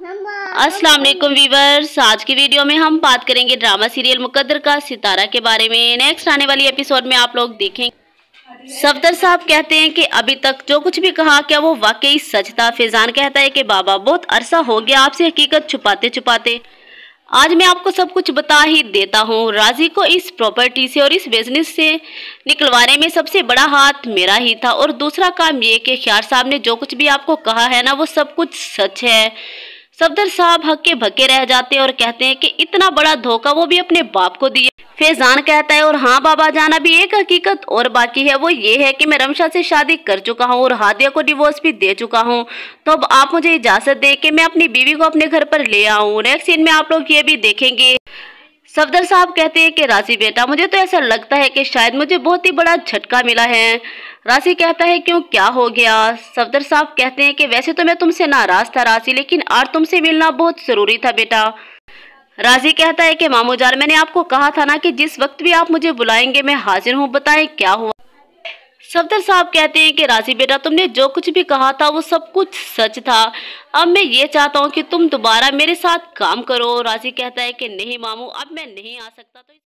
अस्सलाम वालेकुम वीवर्स आज की वीडियो में हम बात करेंगे ड्रामा सीरियल मुकद्दर का सितारा के बारे में नेक्स्ट आने वाली एपिसोड में आप लोग देखेंगे सफदर साहब कहते हैं कि अभी तक जो कुछ भी कहा क्या वो वाकई सच था फैजान कहता है कि बाबा बहुत अरसा हो गया आपसे हकीकत छुपाते छुपाते आज मैं आपको सब कुछ बता ही देता हूँ राजी को इस प्रॉपर्टी से और इस बिजनेस से निकलवाने में सबसे बड़ा हाथ मेरा ही था और दूसरा काम ये कि ख्यार साहब ने जो कुछ भी आपको कहा है ना वो सब कुछ सच है सफदर साहब हक्के भक्के रह जाते हैं और कहते हैं कि इतना बड़ा धोखा वो भी अपने बाप को दिया फैजान कहता है और हाँ बाबा जाना भी एक हकीकत और बाकी है वो ये है कि मैं रमशा से शादी कर चुका हूँ और हादिया को डिवोर्स भी दे चुका हूँ तो अब आप मुझे इजाज़त दें कि मैं अपनी बीवी को अपने घर पर ले आऊँ नेक्स्ट सीन में आप लोग ये भी देखेंगे सफदर साहब कहते हैं कि राशि बेटा मुझे तो ऐसा लगता है कि शायद मुझे बहुत ही बड़ा झटका मिला है राशि कहता है क्यों क्या हो गया सफदर साहब कहते हैं कि वैसे तो मैं तुमसे नाराज़ था राशि लेकिन आज तुमसे मिलना बहुत ज़रूरी था बेटा राजी कहता है कि मामू जान मैंने आपको कहा था ना कि जिस वक्त भी आप मुझे बुलाएंगे मैं हाजिर हूँ बताएं क्या हुआ सफदर साहब कहते हैं कि राजी बेटा तुमने जो कुछ भी कहा था वो सब कुछ सच था अब मैं ये चाहता हूँ कि तुम दोबारा मेरे साथ काम करो राजी कहता है कि नहीं मामू अब मैं नहीं आ सकता तो